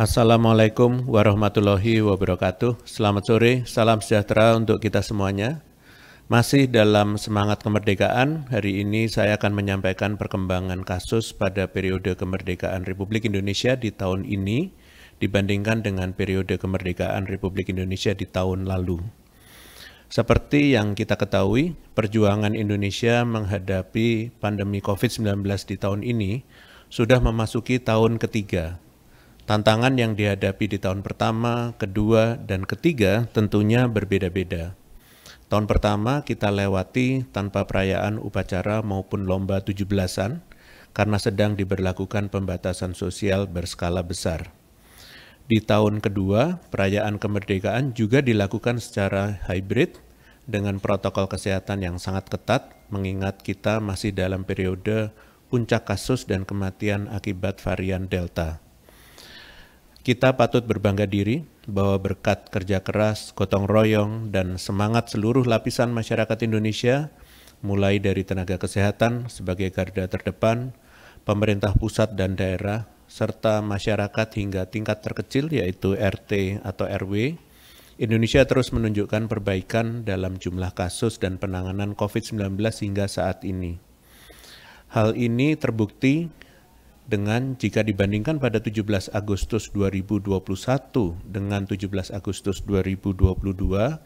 Assalamualaikum warahmatullahi wabarakatuh. Selamat sore, salam sejahtera untuk kita semuanya. Masih dalam semangat kemerdekaan, hari ini saya akan menyampaikan perkembangan kasus pada periode kemerdekaan Republik Indonesia di tahun ini dibandingkan dengan periode kemerdekaan Republik Indonesia di tahun lalu. Seperti yang kita ketahui, perjuangan Indonesia menghadapi pandemi COVID-19 di tahun ini sudah memasuki tahun ketiga Tantangan yang dihadapi di tahun pertama, kedua, dan ketiga tentunya berbeda-beda. Tahun pertama kita lewati tanpa perayaan upacara maupun lomba 17-an karena sedang diberlakukan pembatasan sosial berskala besar. Di tahun kedua, perayaan kemerdekaan juga dilakukan secara hybrid dengan protokol kesehatan yang sangat ketat mengingat kita masih dalam periode puncak kasus dan kematian akibat varian Delta. Kita patut berbangga diri bahwa berkat kerja keras, gotong royong, dan semangat seluruh lapisan masyarakat Indonesia, mulai dari tenaga kesehatan sebagai garda terdepan, pemerintah pusat dan daerah, serta masyarakat hingga tingkat terkecil yaitu RT atau RW, Indonesia terus menunjukkan perbaikan dalam jumlah kasus dan penanganan COVID-19 hingga saat ini. Hal ini terbukti dengan jika dibandingkan pada 17 Agustus 2021 dengan 17 Agustus 2022,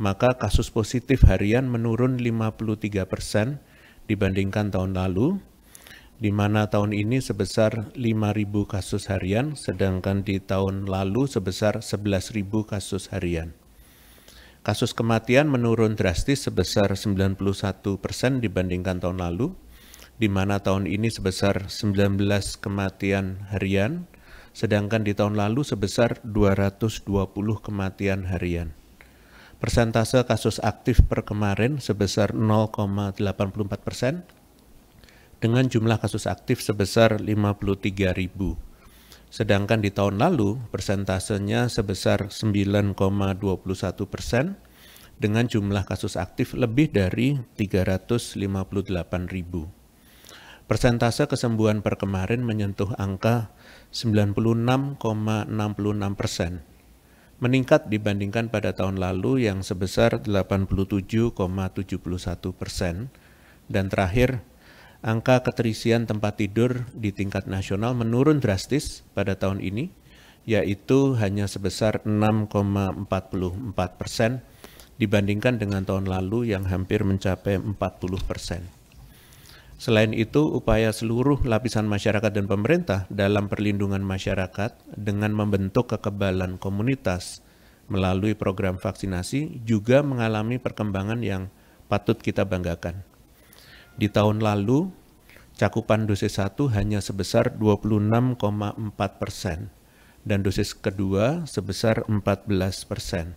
maka kasus positif harian menurun 53 persen dibandingkan tahun lalu, di mana tahun ini sebesar 5.000 kasus harian, sedangkan di tahun lalu sebesar 11.000 kasus harian. Kasus kematian menurun drastis sebesar 91 persen dibandingkan tahun lalu, di mana tahun ini sebesar 19 kematian harian, sedangkan di tahun lalu sebesar 220 kematian harian. Persentase kasus aktif per kemarin sebesar 0,84 persen, dengan jumlah kasus aktif sebesar 53 ribu. Sedangkan di tahun lalu, persentasenya sebesar 9,21 persen, dengan jumlah kasus aktif lebih dari 358 ribu. Persentase kesembuhan per kemarin menyentuh angka 96,66 persen, meningkat dibandingkan pada tahun lalu yang sebesar 87,71 persen, dan terakhir angka keterisian tempat tidur di tingkat nasional menurun drastis pada tahun ini, yaitu hanya sebesar 6,44 persen dibandingkan dengan tahun lalu yang hampir mencapai 40 persen. Selain itu, upaya seluruh lapisan masyarakat dan pemerintah dalam perlindungan masyarakat dengan membentuk kekebalan komunitas melalui program vaksinasi juga mengalami perkembangan yang patut kita banggakan. Di tahun lalu, cakupan dosis satu hanya sebesar 26,4 persen dan dosis kedua sebesar 14 persen.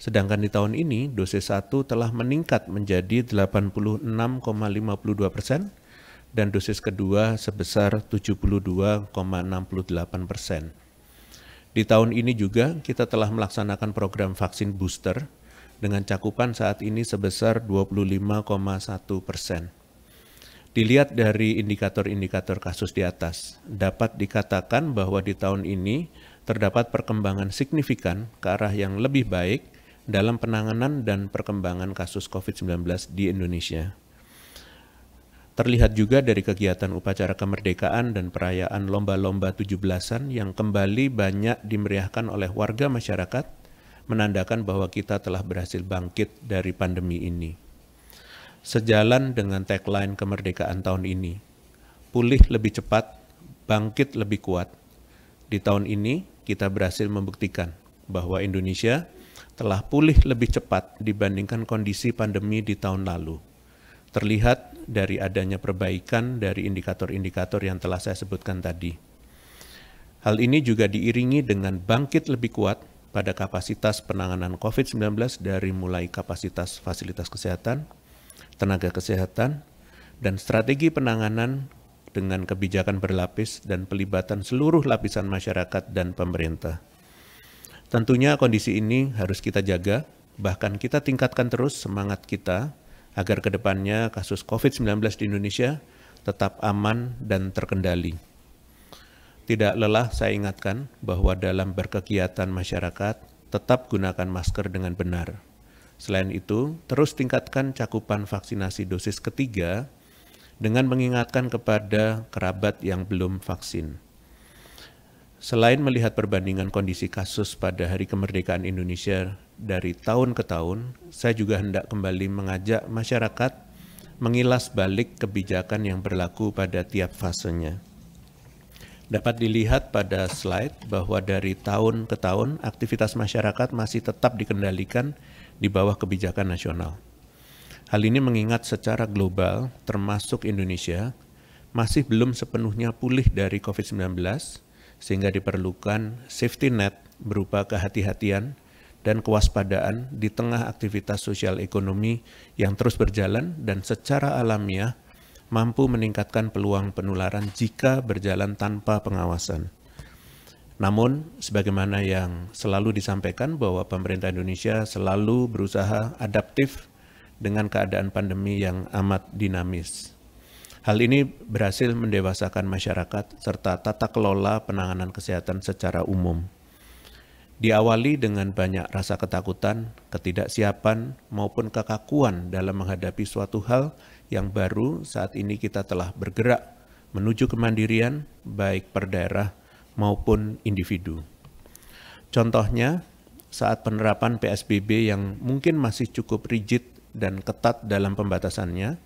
Sedangkan di tahun ini, dosis 1 telah meningkat menjadi 86,52 persen dan dosis kedua sebesar 72,68 persen. Di tahun ini juga kita telah melaksanakan program vaksin booster dengan cakupan saat ini sebesar 25,1 persen. Dilihat dari indikator-indikator kasus di atas, dapat dikatakan bahwa di tahun ini terdapat perkembangan signifikan ke arah yang lebih baik dalam penanganan dan perkembangan kasus COVID-19 di Indonesia. Terlihat juga dari kegiatan upacara kemerdekaan dan perayaan lomba-lomba 17 belasan yang kembali banyak dimeriahkan oleh warga masyarakat, menandakan bahwa kita telah berhasil bangkit dari pandemi ini. Sejalan dengan tagline kemerdekaan tahun ini, pulih lebih cepat, bangkit lebih kuat. Di tahun ini, kita berhasil membuktikan bahwa Indonesia telah pulih lebih cepat dibandingkan kondisi pandemi di tahun lalu terlihat dari adanya perbaikan dari indikator-indikator yang telah saya sebutkan tadi. Hal ini juga diiringi dengan bangkit lebih kuat pada kapasitas penanganan COVID-19 dari mulai kapasitas fasilitas kesehatan, tenaga kesehatan, dan strategi penanganan dengan kebijakan berlapis dan pelibatan seluruh lapisan masyarakat dan pemerintah. Tentunya kondisi ini harus kita jaga, bahkan kita tingkatkan terus semangat kita agar kedepannya kasus COVID-19 di Indonesia tetap aman dan terkendali. Tidak lelah saya ingatkan bahwa dalam berkegiatan masyarakat tetap gunakan masker dengan benar. Selain itu, terus tingkatkan cakupan vaksinasi dosis ketiga dengan mengingatkan kepada kerabat yang belum vaksin. Selain melihat perbandingan kondisi kasus pada Hari Kemerdekaan Indonesia dari tahun ke tahun, saya juga hendak kembali mengajak masyarakat mengilas balik kebijakan yang berlaku pada tiap fasenya. Dapat dilihat pada slide bahwa dari tahun ke tahun aktivitas masyarakat masih tetap dikendalikan di bawah kebijakan nasional. Hal ini mengingat secara global, termasuk Indonesia, masih belum sepenuhnya pulih dari COVID-19 sehingga diperlukan safety net berupa kehati-hatian dan kewaspadaan di tengah aktivitas sosial ekonomi yang terus berjalan dan secara alamiah mampu meningkatkan peluang penularan jika berjalan tanpa pengawasan. Namun, sebagaimana yang selalu disampaikan bahwa pemerintah Indonesia selalu berusaha adaptif dengan keadaan pandemi yang amat dinamis. Hal ini berhasil mendewasakan masyarakat serta tata kelola penanganan kesehatan secara umum. Diawali dengan banyak rasa ketakutan, ketidaksiapan, maupun kekakuan dalam menghadapi suatu hal yang baru saat ini kita telah bergerak menuju kemandirian baik per daerah maupun individu. Contohnya, saat penerapan PSBB yang mungkin masih cukup rigid dan ketat dalam pembatasannya,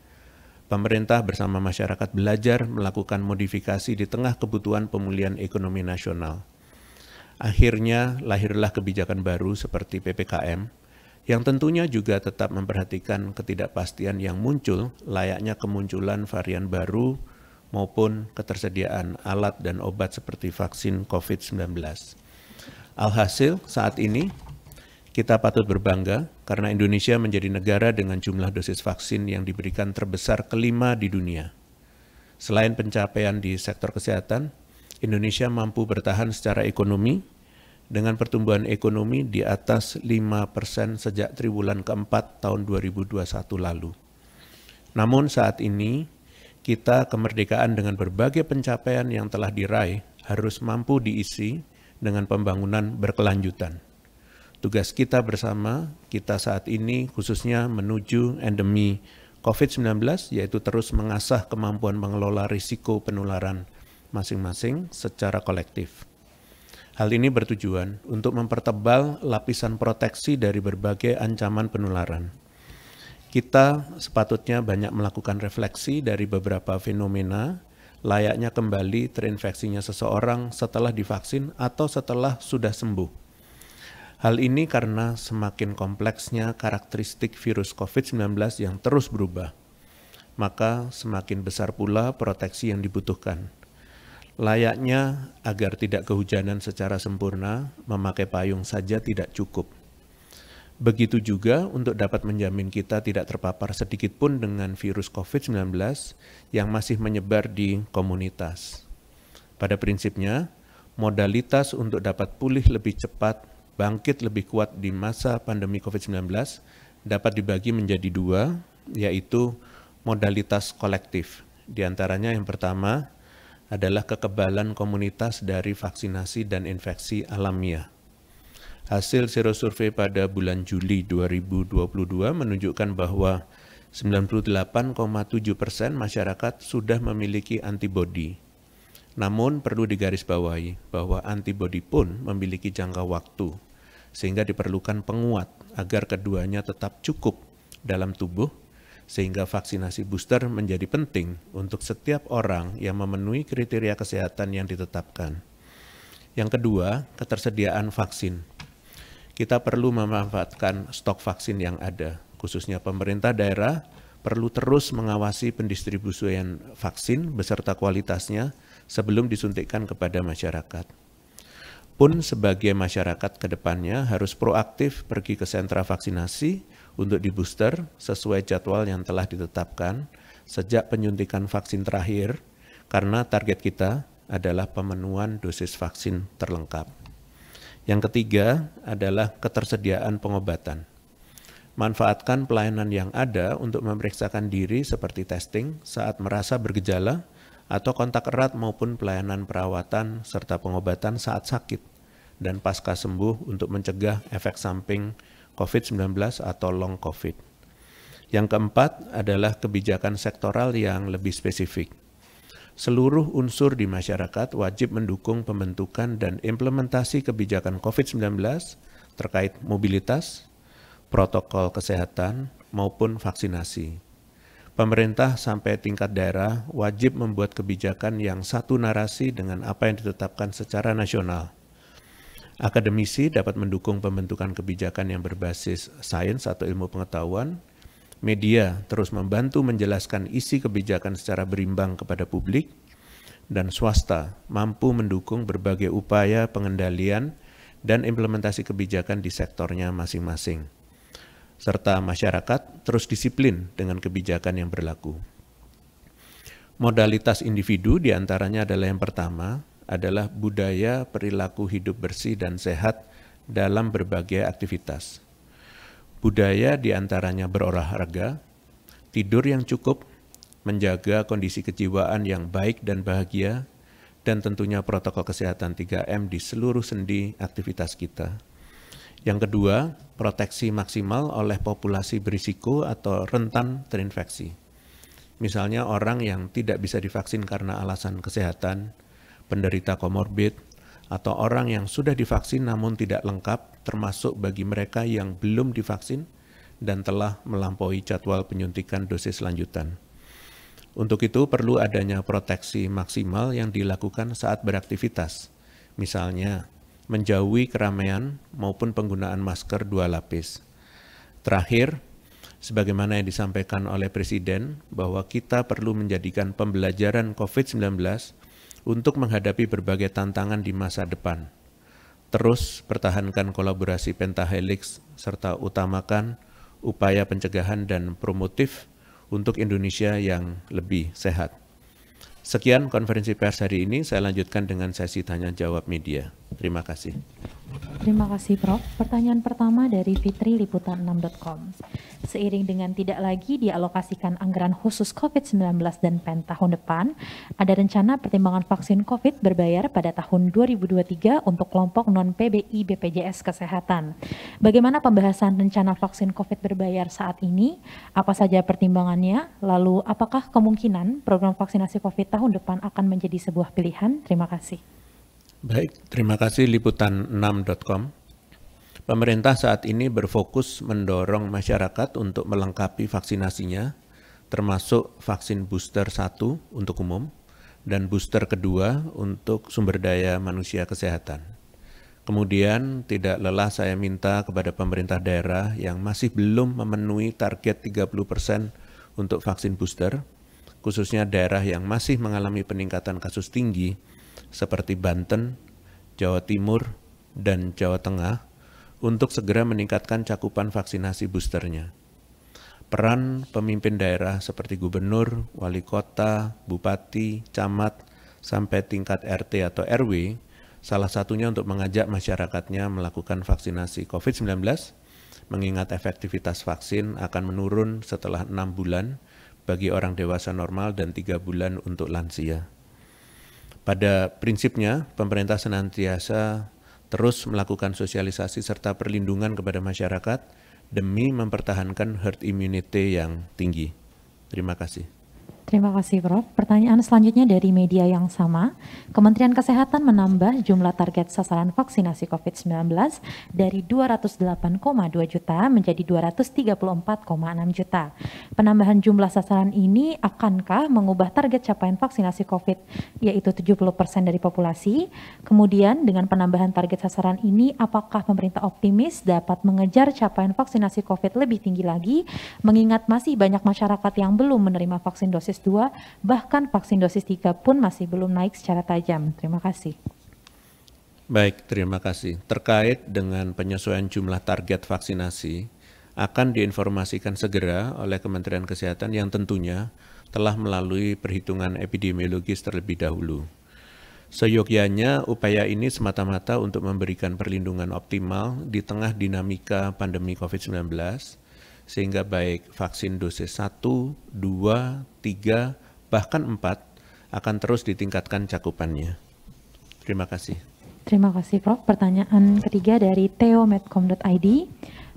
pemerintah bersama masyarakat belajar melakukan modifikasi di tengah kebutuhan pemulihan ekonomi nasional. Akhirnya lahirlah kebijakan baru seperti PPKM yang tentunya juga tetap memperhatikan ketidakpastian yang muncul layaknya kemunculan varian baru maupun ketersediaan alat dan obat seperti vaksin COVID-19. Alhasil saat ini kita patut berbangga karena Indonesia menjadi negara dengan jumlah dosis vaksin yang diberikan terbesar kelima di dunia. Selain pencapaian di sektor kesehatan, Indonesia mampu bertahan secara ekonomi dengan pertumbuhan ekonomi di atas 5% sejak triwulan keempat tahun 2021 lalu. Namun saat ini, kita kemerdekaan dengan berbagai pencapaian yang telah diraih harus mampu diisi dengan pembangunan berkelanjutan tugas kita bersama, kita saat ini khususnya menuju endemi COVID-19, yaitu terus mengasah kemampuan mengelola risiko penularan masing-masing secara kolektif. Hal ini bertujuan untuk mempertebal lapisan proteksi dari berbagai ancaman penularan. Kita sepatutnya banyak melakukan refleksi dari beberapa fenomena, layaknya kembali terinfeksinya seseorang setelah divaksin atau setelah sudah sembuh Hal ini karena semakin kompleksnya karakteristik virus COVID-19 yang terus berubah, maka semakin besar pula proteksi yang dibutuhkan. Layaknya agar tidak kehujanan secara sempurna, memakai payung saja tidak cukup. Begitu juga untuk dapat menjamin kita tidak terpapar sedikit pun dengan virus COVID-19 yang masih menyebar di komunitas. Pada prinsipnya, modalitas untuk dapat pulih lebih cepat bangkit lebih kuat di masa pandemi COVID-19 dapat dibagi menjadi dua, yaitu modalitas kolektif. Di antaranya yang pertama adalah kekebalan komunitas dari vaksinasi dan infeksi alamiah. Hasil serosurvei pada bulan Juli 2022 menunjukkan bahwa 98,7 persen masyarakat sudah memiliki antibodi namun perlu digarisbawahi bahwa antibodi pun memiliki jangka waktu sehingga diperlukan penguat agar keduanya tetap cukup dalam tubuh sehingga vaksinasi booster menjadi penting untuk setiap orang yang memenuhi kriteria kesehatan yang ditetapkan. Yang kedua, ketersediaan vaksin. Kita perlu memanfaatkan stok vaksin yang ada, khususnya pemerintah daerah perlu terus mengawasi pendistribusian vaksin beserta kualitasnya sebelum disuntikkan kepada masyarakat. Pun sebagai masyarakat ke depannya harus proaktif pergi ke sentra vaksinasi untuk di booster sesuai jadwal yang telah ditetapkan sejak penyuntikan vaksin terakhir karena target kita adalah pemenuhan dosis vaksin terlengkap. Yang ketiga adalah ketersediaan pengobatan. Manfaatkan pelayanan yang ada untuk memeriksakan diri seperti testing saat merasa bergejala atau kontak erat maupun pelayanan perawatan serta pengobatan saat sakit dan pasca sembuh untuk mencegah efek samping COVID-19 atau long COVID. Yang keempat adalah kebijakan sektoral yang lebih spesifik. Seluruh unsur di masyarakat wajib mendukung pembentukan dan implementasi kebijakan COVID-19 terkait mobilitas, protokol kesehatan, maupun vaksinasi pemerintah sampai tingkat daerah wajib membuat kebijakan yang satu narasi dengan apa yang ditetapkan secara nasional. Akademisi dapat mendukung pembentukan kebijakan yang berbasis sains atau ilmu pengetahuan. Media terus membantu menjelaskan isi kebijakan secara berimbang kepada publik. Dan swasta mampu mendukung berbagai upaya pengendalian dan implementasi kebijakan di sektornya masing-masing serta masyarakat terus disiplin dengan kebijakan yang berlaku. Modalitas individu diantaranya adalah yang pertama adalah budaya perilaku hidup bersih dan sehat dalam berbagai aktivitas. Budaya diantaranya berolahraga, tidur yang cukup, menjaga kondisi kejiwaan yang baik dan bahagia, dan tentunya protokol kesehatan 3M di seluruh sendi aktivitas kita. Yang kedua, proteksi maksimal oleh populasi berisiko atau rentan terinfeksi. Misalnya orang yang tidak bisa divaksin karena alasan kesehatan, penderita komorbid, atau orang yang sudah divaksin namun tidak lengkap, termasuk bagi mereka yang belum divaksin dan telah melampaui jadwal penyuntikan dosis lanjutan. Untuk itu perlu adanya proteksi maksimal yang dilakukan saat beraktivitas. Misalnya, menjauhi keramaian maupun penggunaan masker dua lapis. Terakhir, sebagaimana yang disampaikan oleh Presiden, bahwa kita perlu menjadikan pembelajaran COVID-19 untuk menghadapi berbagai tantangan di masa depan. Terus pertahankan kolaborasi pentahelix serta utamakan upaya pencegahan dan promotif untuk Indonesia yang lebih sehat. Sekian konferensi pers hari ini, saya lanjutkan dengan sesi tanya jawab media. Terima kasih. Terima kasih Prof. Pertanyaan pertama dari Fitri Liputan 6.com. Seiring dengan tidak lagi dialokasikan anggaran khusus COVID-19 dan PEN tahun depan, ada rencana pertimbangan vaksin COVID berbayar pada tahun 2023 untuk kelompok non-PBI BPJS Kesehatan. Bagaimana pembahasan rencana vaksin COVID berbayar saat ini? Apa saja pertimbangannya? Lalu apakah kemungkinan program vaksinasi COVID tahun depan akan menjadi sebuah pilihan? Terima kasih. Baik, terima kasih liputan6.com. Pemerintah saat ini berfokus mendorong masyarakat untuk melengkapi vaksinasinya, termasuk vaksin booster 1 untuk umum dan booster kedua untuk sumber daya manusia kesehatan. Kemudian tidak lelah saya minta kepada pemerintah daerah yang masih belum memenuhi target 30% untuk vaksin booster, khususnya daerah yang masih mengalami peningkatan kasus tinggi, seperti Banten, Jawa Timur, dan Jawa Tengah untuk segera meningkatkan cakupan vaksinasi boosternya. Peran pemimpin daerah seperti gubernur, wali kota, bupati, camat, sampai tingkat RT atau RW, salah satunya untuk mengajak masyarakatnya melakukan vaksinasi COVID-19, mengingat efektivitas vaksin akan menurun setelah enam bulan bagi orang dewasa normal dan tiga bulan untuk lansia. Pada prinsipnya, pemerintah senantiasa terus melakukan sosialisasi serta perlindungan kepada masyarakat demi mempertahankan herd immunity yang tinggi. Terima kasih. Terima kasih Prof. Pertanyaan selanjutnya dari media yang sama. Kementerian Kesehatan menambah jumlah target sasaran vaksinasi COVID-19 dari 208,2 juta menjadi 234,6 juta. Penambahan jumlah sasaran ini akankah mengubah target capaian vaksinasi COVID yaitu 70% dari populasi? Kemudian dengan penambahan target sasaran ini apakah pemerintah optimis dapat mengejar capaian vaksinasi COVID lebih tinggi lagi mengingat masih banyak masyarakat yang belum menerima vaksin dosis dosis 2, bahkan vaksin dosis 3 pun masih belum naik secara tajam. Terima kasih. Baik, terima kasih. Terkait dengan penyesuaian jumlah target vaksinasi, akan diinformasikan segera oleh Kementerian Kesehatan yang tentunya telah melalui perhitungan epidemiologis terlebih dahulu. Seyogyanya upaya ini semata-mata untuk memberikan perlindungan optimal di tengah dinamika pandemi COVID-19 sehingga baik vaksin dosis 1, 2, 3, bahkan 4 akan terus ditingkatkan cakupannya. Terima kasih. Terima kasih Prof. Pertanyaan ketiga dari teomedcom.id.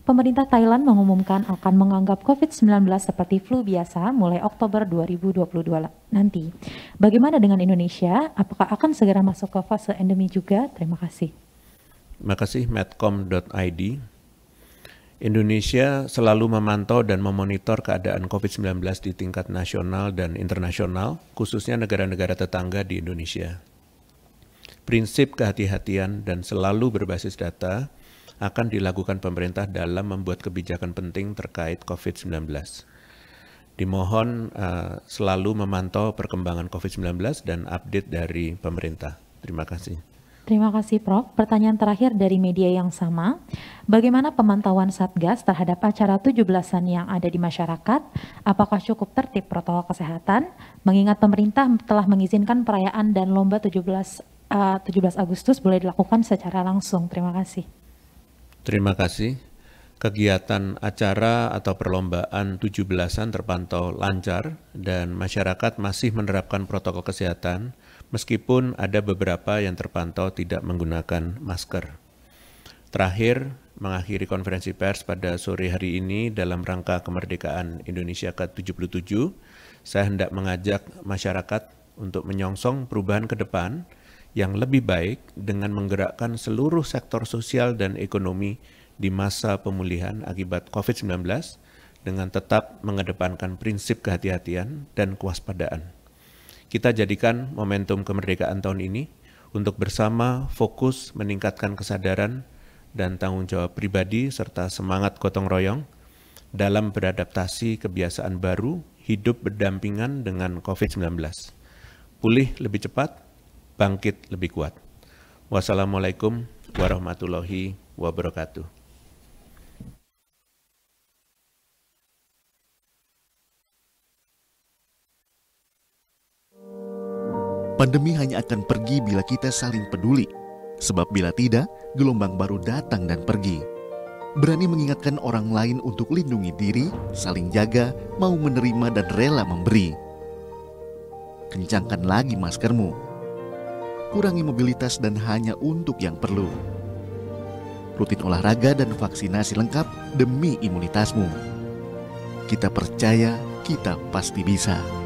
Pemerintah Thailand mengumumkan akan menganggap COVID-19 seperti flu biasa mulai Oktober 2022 nanti. Bagaimana dengan Indonesia? Apakah akan segera masuk ke fase endemi juga? Terima kasih. Terima kasih medcom.id. Indonesia selalu memantau dan memonitor keadaan COVID-19 di tingkat nasional dan internasional, khususnya negara-negara tetangga di Indonesia. Prinsip kehati-hatian dan selalu berbasis data akan dilakukan pemerintah dalam membuat kebijakan penting terkait COVID-19. Dimohon uh, selalu memantau perkembangan COVID-19 dan update dari pemerintah. Terima kasih. Terima kasih Prof. Pertanyaan terakhir dari media yang sama. Bagaimana pemantauan Satgas terhadap acara 17-an yang ada di masyarakat? Apakah cukup tertib protokol kesehatan? Mengingat pemerintah telah mengizinkan perayaan dan lomba 17 uh, 17 Agustus boleh dilakukan secara langsung. Terima kasih. Terima kasih. Kegiatan acara atau perlombaan 17-an terpantau lancar dan masyarakat masih menerapkan protokol kesehatan meskipun ada beberapa yang terpantau tidak menggunakan masker. Terakhir, mengakhiri konferensi pers pada sore hari ini dalam rangka kemerdekaan Indonesia ke-77, saya hendak mengajak masyarakat untuk menyongsong perubahan ke depan yang lebih baik dengan menggerakkan seluruh sektor sosial dan ekonomi di masa pemulihan akibat COVID-19 dengan tetap mengedepankan prinsip kehati-hatian dan kewaspadaan kita jadikan momentum kemerdekaan tahun ini untuk bersama fokus meningkatkan kesadaran dan tanggung jawab pribadi serta semangat gotong royong dalam beradaptasi kebiasaan baru hidup berdampingan dengan COVID-19. Pulih lebih cepat, bangkit lebih kuat. Wassalamualaikum warahmatullahi wabarakatuh. Pandemi hanya akan pergi bila kita saling peduli. Sebab bila tidak, gelombang baru datang dan pergi. Berani mengingatkan orang lain untuk lindungi diri, saling jaga, mau menerima dan rela memberi. Kencangkan lagi maskermu. Kurangi mobilitas dan hanya untuk yang perlu. Rutin olahraga dan vaksinasi lengkap demi imunitasmu. Kita percaya kita pasti bisa.